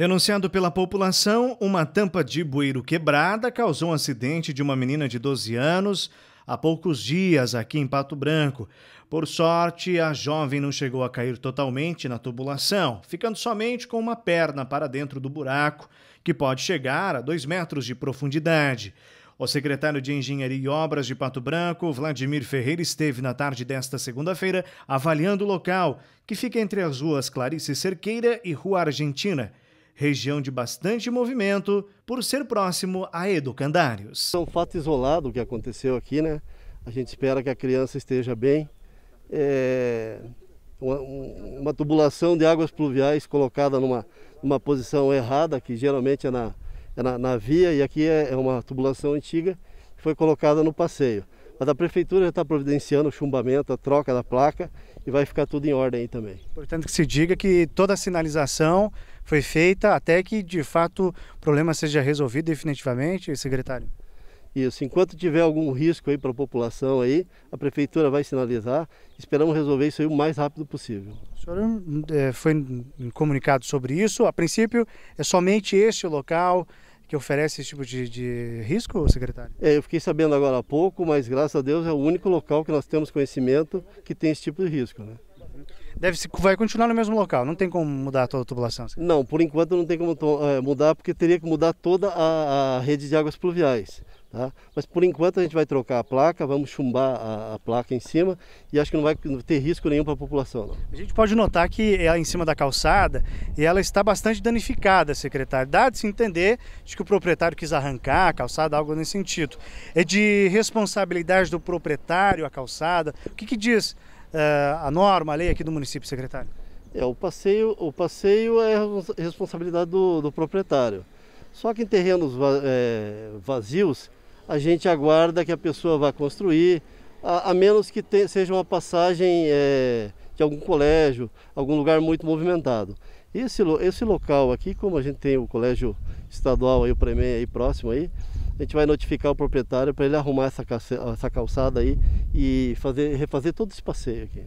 Denunciado pela população, uma tampa de bueiro quebrada causou um acidente de uma menina de 12 anos há poucos dias aqui em Pato Branco. Por sorte, a jovem não chegou a cair totalmente na tubulação, ficando somente com uma perna para dentro do buraco, que pode chegar a 2 metros de profundidade. O secretário de Engenharia e Obras de Pato Branco, Vladimir Ferreira, esteve na tarde desta segunda-feira avaliando o local, que fica entre as ruas Clarice Cerqueira e Rua Argentina região de bastante movimento por ser próximo a educandários. É um fato isolado o que aconteceu aqui, né? A gente espera que a criança esteja bem. É uma, uma tubulação de águas pluviais colocada numa, numa posição errada, que geralmente é na, é na, na, via, e aqui é, é uma tubulação antiga que foi colocada no passeio. Mas a prefeitura já está providenciando o chumbamento, a troca da placa e vai ficar tudo em ordem aí também. Portanto, que se diga que toda a sinalização foi feita até que de fato o problema seja resolvido definitivamente, secretário? Isso, enquanto tiver algum risco aí para a população aí, a prefeitura vai sinalizar. Esperamos resolver isso aí o mais rápido possível. O senhor é, foi comunicado sobre isso. A princípio, é somente este local que oferece esse tipo de, de risco, secretário? É, eu fiquei sabendo agora há pouco, mas graças a Deus é o único local que nós temos conhecimento que tem esse tipo de risco. Né? Deve -se, vai continuar no mesmo local, não tem como mudar toda a tubulação? Assim. Não, por enquanto não tem como eh, mudar, porque teria que mudar toda a, a rede de águas pluviais. Tá? Mas por enquanto a gente vai trocar a placa, vamos chumbar a, a placa em cima e acho que não vai ter risco nenhum para a população. Não. A gente pode notar que ela em cima da calçada e ela está bastante danificada, secretário. Dá de se entender de que o proprietário quis arrancar a calçada, algo nesse sentido. É de responsabilidade do proprietário a calçada. O que, que diz eh, a norma, a lei aqui do município, secretário? É, o passeio, o passeio é responsabilidade do, do proprietário. Só que em terrenos é, vazios, a gente aguarda que a pessoa vá construir, a, a menos que te, seja uma passagem é, de algum colégio, algum lugar muito movimentado. Esse, esse local aqui, como a gente tem o colégio estadual aí, o Premen aí próximo aí, a gente vai notificar o proprietário para ele arrumar essa, calçada aí e fazer, refazer todo esse passeio aqui.